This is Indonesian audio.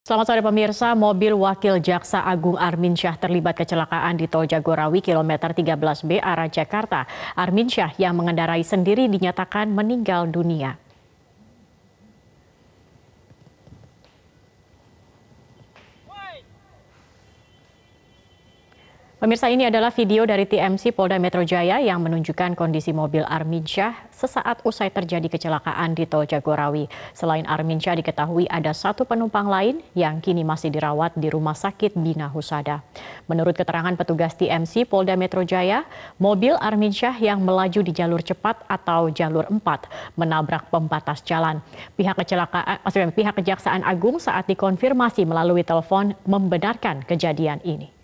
Selamat sore pemirsa, mobil Wakil Jaksa Agung Armin Syah terlibat kecelakaan di Tol Jagorawi kilometer 13B arah Jakarta. Armin Syah yang mengendarai sendiri dinyatakan meninggal dunia. Pemirsa ini adalah video dari TMC Polda Metro Jaya yang menunjukkan kondisi mobil Armin Syah sesaat usai terjadi kecelakaan di Tol Jagorawi. Selain Armin Syah diketahui ada satu penumpang lain yang kini masih dirawat di Rumah Sakit Bina Husada. Menurut keterangan petugas TMC Polda Metro Jaya, mobil Armin Syah yang melaju di jalur cepat atau jalur 4 menabrak pembatas jalan. Pihak kecelakaan eh, maksudnya pihak Kejaksaan Agung saat dikonfirmasi melalui telepon membenarkan kejadian ini.